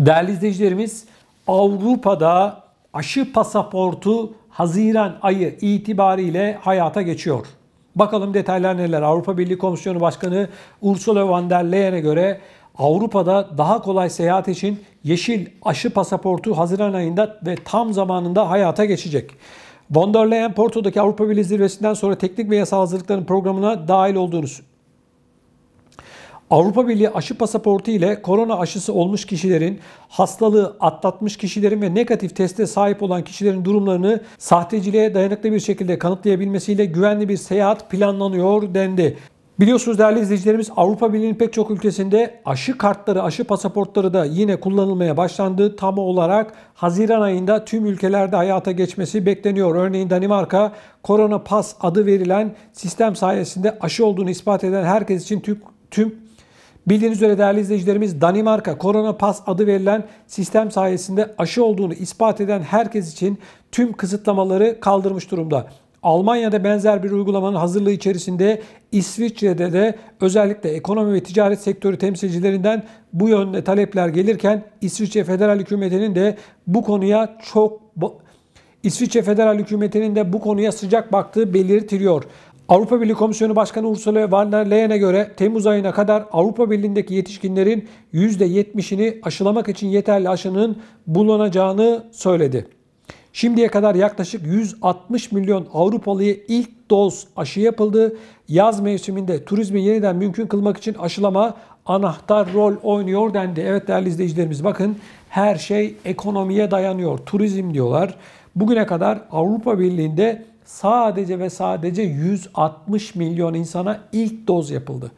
Değerli izleyicilerimiz Avrupa'da aşı pasaportu Haziran ayı itibariyle hayata geçiyor. Bakalım detaylar neler? Avrupa Birliği Komisyonu Başkanı Ursula von der Leyen'e göre Avrupa'da daha kolay seyahat için yeşil aşı pasaportu Haziran ayında ve tam zamanında hayata geçecek. Von der Leyen Porto'daki Avrupa Birliği zirvesinden sonra teknik ve yasal hazırlıkların programına dahil olduğunuz Avrupa Birliği aşı pasaportu ile korona aşısı olmuş kişilerin, hastalığı atlatmış kişilerin ve negatif teste sahip olan kişilerin durumlarını sahteciliğe dayanıklı bir şekilde kanıtlayabilmesiyle güvenli bir seyahat planlanıyor dendi. Biliyorsunuz değerli izleyicilerimiz Avrupa Birliği'nin pek çok ülkesinde aşı kartları, aşı pasaportları da yine kullanılmaya başlandı. Tam olarak Haziran ayında tüm ülkelerde hayata geçmesi bekleniyor. Örneğin Danimarka, Korona Pas adı verilen sistem sayesinde aşı olduğunu ispat eden herkes için tüm, tüm Bildiğiniz üzere değerli izleyicilerimiz Danimarka Corona Pass adı verilen sistem sayesinde aşı olduğunu ispat eden herkes için tüm kısıtlamaları kaldırmış durumda. Almanya'da benzer bir uygulamanın hazırlığı içerisinde İsviçre'de de özellikle ekonomi ve ticaret sektörü temsilcilerinden bu yönde talepler gelirken İsviçre Federal Hükümeti'nin de bu konuya çok İsviçre Federal Hükümeti'nin de bu konuya sıcak baktığı belirtiliyor. Avrupa Birliği Komisyonu Başkanı Ursula von der Leyen'e göre Temmuz ayına kadar Avrupa Birliği'ndeki yetişkinlerin %70'ini aşılamak için yeterli aşının bulunacağını söyledi. Şimdiye kadar yaklaşık 160 milyon Avrupalıya ilk doz aşı yapıldı. Yaz mevsiminde turizmi yeniden mümkün kılmak için aşılama anahtar rol oynuyor dendi. Evet değerli izleyicilerimiz bakın her şey ekonomiye dayanıyor. Turizm diyorlar. Bugüne kadar Avrupa Birliği'nde sadece ve sadece 160 milyon insana ilk doz yapıldı.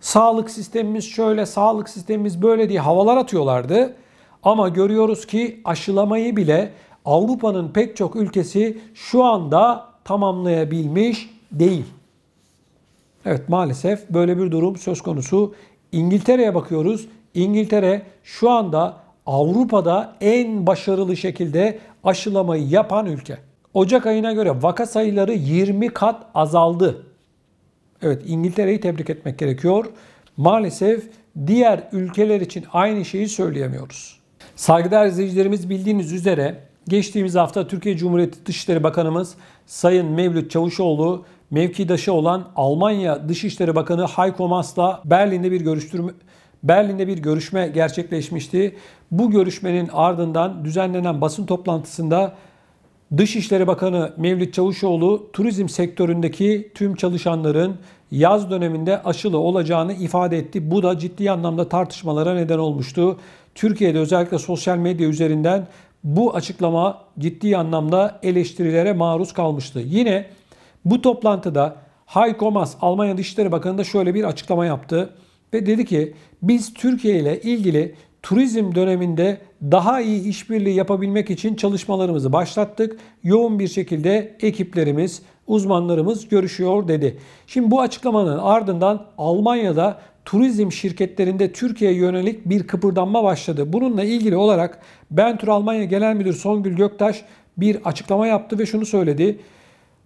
Sağlık sistemimiz şöyle, sağlık sistemimiz böyle diye havalar atıyorlardı. Ama görüyoruz ki aşılamayı bile Avrupa'nın pek çok ülkesi şu anda tamamlayabilmiş değil. Evet maalesef böyle bir durum söz konusu. İngiltere'ye bakıyoruz. İngiltere şu anda Avrupa'da en başarılı şekilde aşılamayı yapan ülke. Ocak ayına göre vaka sayıları 20 kat azaldı. Evet İngiltere'yi tebrik etmek gerekiyor. Maalesef diğer ülkeler için aynı şeyi söyleyemiyoruz. Saygıdeğer izleyicilerimiz bildiğiniz üzere geçtiğimiz hafta Türkiye Cumhuriyeti Dışişleri Bakanımız Sayın Mevlüt Çavuşoğlu mevkidaşı olan Almanya Dışişleri Bakanı Heiko Maas'la Berlin'de bir görüştürme Berlin'de bir görüşme gerçekleşmişti. Bu görüşmenin ardından düzenlenen basın toplantısında Dışişleri Bakanı Mevlüt Çavuşoğlu turizm sektöründeki tüm çalışanların yaz döneminde aşılı olacağını ifade etti. Bu da ciddi anlamda tartışmalara neden olmuştu. Türkiye'de özellikle sosyal medya üzerinden bu açıklama ciddi anlamda eleştirilere maruz kalmıştı. Yine bu toplantıda Heiko Maas Almanya Dışişleri Bakanı da şöyle bir açıklama yaptı ve dedi ki biz Türkiye ile ilgili turizm döneminde daha iyi işbirliği yapabilmek için çalışmalarımızı başlattık. Yoğun bir şekilde ekiplerimiz, uzmanlarımız görüşüyor dedi. Şimdi bu açıklamanın ardından Almanya'da turizm şirketlerinde Türkiye'ye yönelik bir kıpırdanma başladı. Bununla ilgili olarak Bentur Almanya Genel Müdür Songül Göktaş bir açıklama yaptı ve şunu söyledi.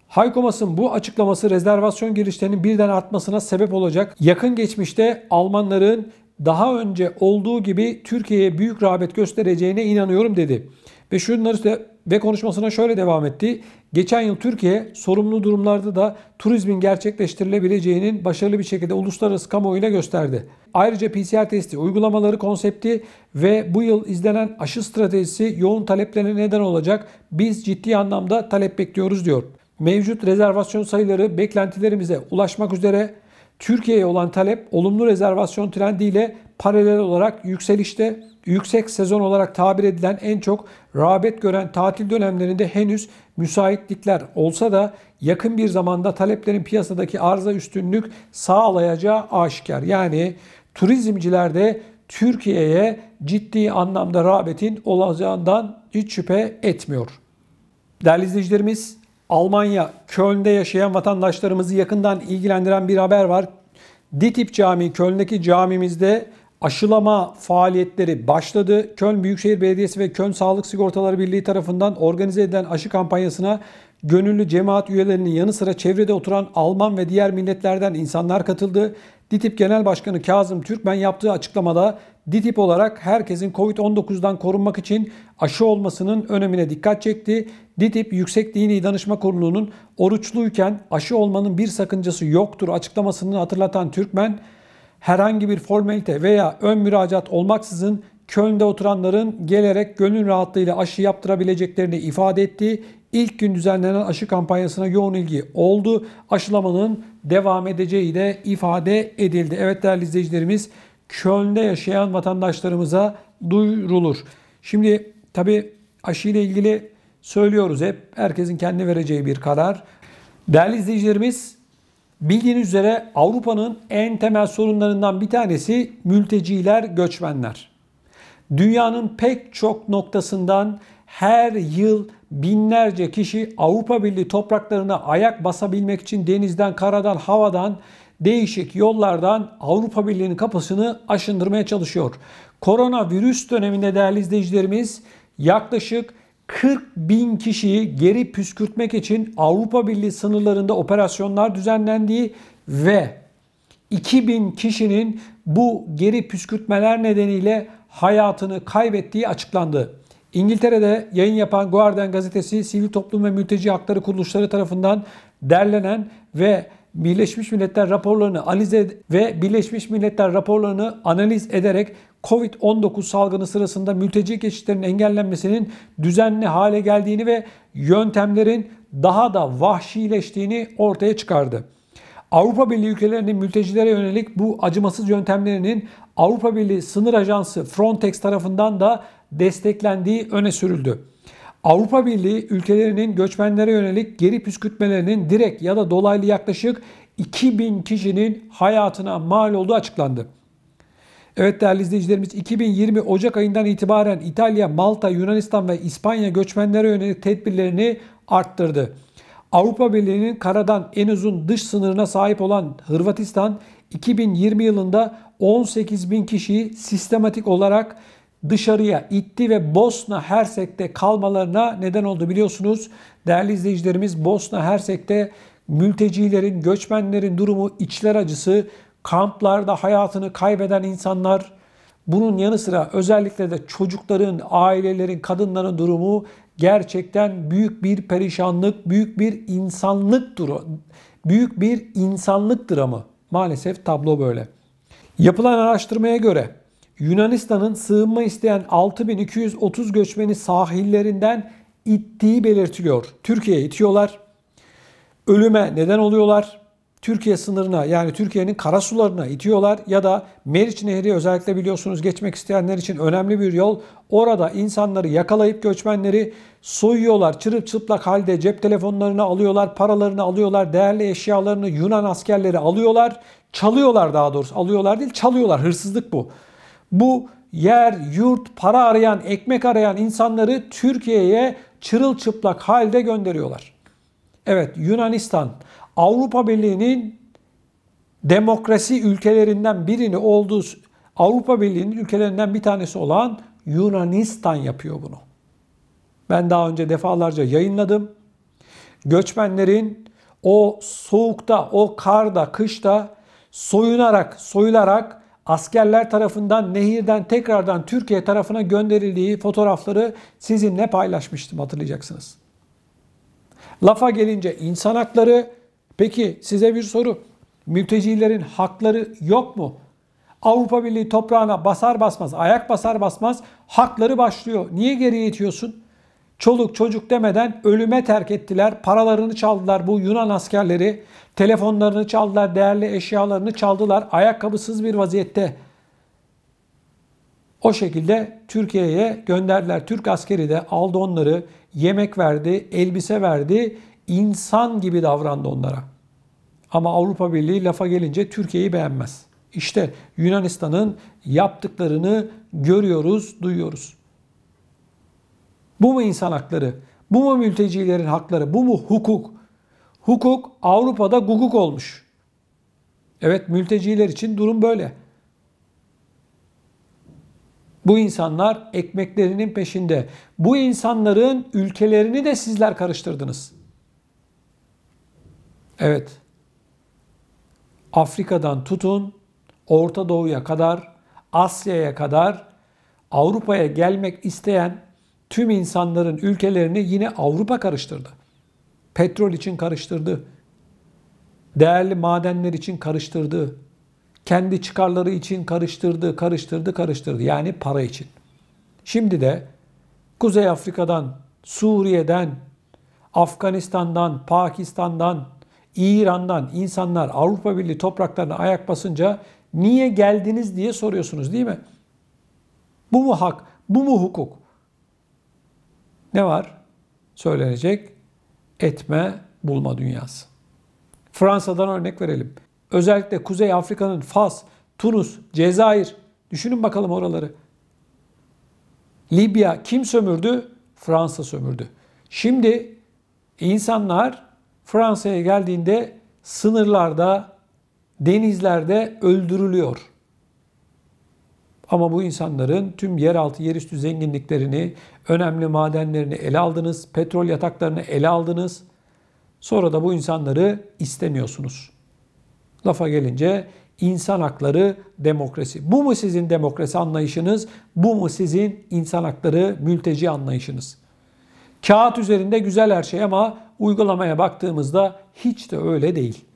Haykomas'ın bu açıklaması rezervasyon girişlerinin birden artmasına sebep olacak. Yakın geçmişte Almanların daha önce olduğu gibi Türkiye'ye büyük rağbet göstereceğine inanıyorum dedi. Ve şunları ve konuşmasına şöyle devam etti. Geçen yıl Türkiye sorumlu durumlarda da turizmin gerçekleştirilebileceğinin başarılı bir şekilde uluslararası kamuoyuna gösterdi. Ayrıca PCR testi uygulamaları konsepti ve bu yıl izlenen aşı stratejisi yoğun taleplerine neden olacak. Biz ciddi anlamda talep bekliyoruz diyor. Mevcut rezervasyon sayıları beklentilerimize ulaşmak üzere Türkiye'ye olan talep olumlu rezervasyon trendiyle paralel olarak yükselişte yüksek sezon olarak tabir edilen en çok rağbet gören tatil dönemlerinde henüz müsaitlikler olsa da yakın bir zamanda taleplerin piyasadaki arza üstünlük sağlayacağı aşikar. Yani turizmcilerde Türkiye'ye ciddi anlamda rağbetin olacağından hiç şüphe etmiyor. Değerli izleyicilerimiz Almanya, Köln'de yaşayan vatandaşlarımızı yakından ilgilendiren bir haber var. DİTİP Camii, Köln'deki camimizde aşılama faaliyetleri başladı. Köln Büyükşehir Belediyesi ve Köln Sağlık Sigortaları Birliği tarafından organize edilen aşı kampanyasına Gönüllü cemaat üyelerinin yanı sıra çevrede oturan Alman ve diğer milletlerden insanlar katıldı. DİTİP Genel Başkanı Kazım Türkmen yaptığı açıklamada DİTİP olarak herkesin COVID-19'dan korunmak için aşı olmasının önemine dikkat çekti. DİTİP Yüksek Dini Danışma Kurulu'nun oruçluyken aşı olmanın bir sakıncası yoktur açıklamasını hatırlatan Türkmen, herhangi bir formalite veya ön müracaat olmaksızın Köln'de oturanların gelerek gönül rahatlığıyla aşı yaptırabileceklerini ifade etti. İlk gün düzenlenen aşı kampanyasına yoğun ilgi oldu. Aşılamanın devam edeceği de ifade edildi. Evet değerli izleyicilerimiz Köln'de yaşayan vatandaşlarımıza duyurulur. Şimdi tabi ile ilgili söylüyoruz hep herkesin kendi vereceği bir karar. Değerli izleyicilerimiz bildiğiniz üzere Avrupa'nın en temel sorunlarından bir tanesi mülteciler, göçmenler. Dünyanın pek çok noktasından her yıl binlerce kişi Avrupa Birliği topraklarına ayak basabilmek için denizden, karadan, havadan değişik yollardan Avrupa Birliği'nin kapısını aşındırmaya çalışıyor. Koronavirüs döneminde değerli izleyicilerimiz yaklaşık 40 bin kişiyi geri püskürtmek için Avrupa Birliği sınırlarında operasyonlar düzenlendiği ve 2 bin kişinin bu geri püskürtmeler nedeniyle hayatını kaybettiği açıklandı. İngiltere'de yayın yapan Guardian gazetesi sivil toplum ve mülteci hakları kuruluşları tarafından derlenen ve Birleşmiş Milletler raporlarını analiz ve Birleşmiş Milletler raporlarını analiz ederek Covid-19 salgını sırasında mülteci geçişlerinin engellenmesinin düzenli hale geldiğini ve yöntemlerin daha da vahşileştiğini ortaya çıkardı. Avrupa Birliği ülkelerinin mültecilere yönelik bu acımasız yöntemlerinin Avrupa Birliği Sınır Ajansı Frontex tarafından da desteklendiği öne sürüldü. Avrupa Birliği ülkelerinin göçmenlere yönelik geri püskürtmelerinin direkt ya da dolaylı yaklaşık 2000 kişinin hayatına mal olduğu açıklandı. Evet değerli izleyicilerimiz 2020 Ocak ayından itibaren İtalya, Malta, Yunanistan ve İspanya göçmenlere yönelik tedbirlerini arttırdı. Avrupa Birliği'nin karadan en uzun dış sınırına sahip olan Hırvatistan 2020 yılında 18 bin kişiyi sistematik olarak dışarıya itti ve Bosna Hersek'te kalmalarına neden oldu biliyorsunuz. Değerli izleyicilerimiz Bosna Hersek'te mültecilerin, göçmenlerin durumu içler acısı, kamplarda hayatını kaybeden insanlar, bunun yanı sıra özellikle de çocukların, ailelerin, kadınların durumu gerçekten büyük bir perişanlık, büyük bir insanlık duru, büyük bir insanlık dramı. Maalesef tablo böyle. Yapılan araştırmaya göre Yunanistan'ın sığınma isteyen 6230 göçmeni sahillerinden ittiği belirtiliyor. Türkiye'ye itiyorlar. Ölüme neden oluyorlar. Türkiye sınırına yani Türkiye'nin kara sularına itiyorlar ya da Meriç Nehri özellikle biliyorsunuz geçmek isteyenler için önemli bir yol. Orada insanları yakalayıp göçmenleri soyuyorlar. Çırıp çıplak halde cep telefonlarını alıyorlar, paralarını alıyorlar, değerli eşyalarını Yunan askerleri alıyorlar. Çalıyorlar daha doğrusu. Alıyorlar değil, çalıyorlar. Hırsızlık bu bu yer, yurt, para arayan, ekmek arayan insanları Türkiye'ye çırılçıplak halde gönderiyorlar. Evet Yunanistan Avrupa Birliği'nin demokrasi ülkelerinden birini olduğu Avrupa Birliği'nin ülkelerinden bir tanesi olan Yunanistan yapıyor bunu. Ben daha önce defalarca yayınladım. Göçmenlerin o soğukta, o karda, kışta soyunarak, soyularak askerler tarafından nehirden tekrardan Türkiye tarafına gönderildiği fotoğrafları sizinle paylaşmıştım hatırlayacaksınız. Lafa gelince insan hakları, peki size bir soru. Mültecilerin hakları yok mu? Avrupa Birliği toprağına basar basmaz, ayak basar basmaz hakları başlıyor. Niye geriye itiyorsun? Çoluk çocuk demeden ölüme terk ettiler. Paralarını çaldılar bu Yunan askerleri. Telefonlarını çaldılar, değerli eşyalarını çaldılar. Ayakkabısız bir vaziyette o şekilde Türkiye'ye gönderdiler. Türk askeri de aldı onları, yemek verdi, elbise verdi, insan gibi davrandı onlara. Ama Avrupa Birliği lafa gelince Türkiye'yi beğenmez. İşte Yunanistan'ın yaptıklarını görüyoruz, duyuyoruz. Bu mu insan hakları? Bu mu mültecilerin hakları? Bu mu hukuk? Hukuk Avrupa'da guguk olmuş. Evet mülteciler için durum böyle. Bu insanlar ekmeklerinin peşinde. Bu insanların ülkelerini de sizler karıştırdınız. Evet. Afrika'dan tutun Orta Doğu'ya kadar, Asya'ya kadar Avrupa'ya gelmek isteyen tüm insanların ülkelerini yine Avrupa karıştırdı. Petrol için karıştırdı. Değerli madenler için karıştırdı. Kendi çıkarları için karıştırdı, karıştırdı, karıştırdı. Yani para için. Şimdi de Kuzey Afrika'dan, Suriye'den, Afganistan'dan, Pakistan'dan, İran'dan insanlar Avrupa Birliği topraklarına ayak basınca niye geldiniz diye soruyorsunuz değil mi? Bu mu hak? Bu mu hukuk? Ne var? Söylenecek etme bulma dünyası. Fransa'dan örnek verelim. Özellikle Kuzey Afrika'nın Fas, Tunus, Cezayir. Düşünün bakalım oraları. Libya kim sömürdü? Fransa sömürdü. Şimdi insanlar Fransa'ya geldiğinde sınırlarda, denizlerde öldürülüyor. Ama bu insanların tüm yeraltı yerüstü zenginliklerini, önemli madenlerini ele aldınız, petrol yataklarını ele aldınız. Sonra da bu insanları istemiyorsunuz. Lafa gelince insan hakları demokrasi. Bu mu sizin demokrasi anlayışınız? Bu mu sizin insan hakları mülteci anlayışınız? Kağıt üzerinde güzel her şey ama uygulamaya baktığımızda hiç de öyle değil.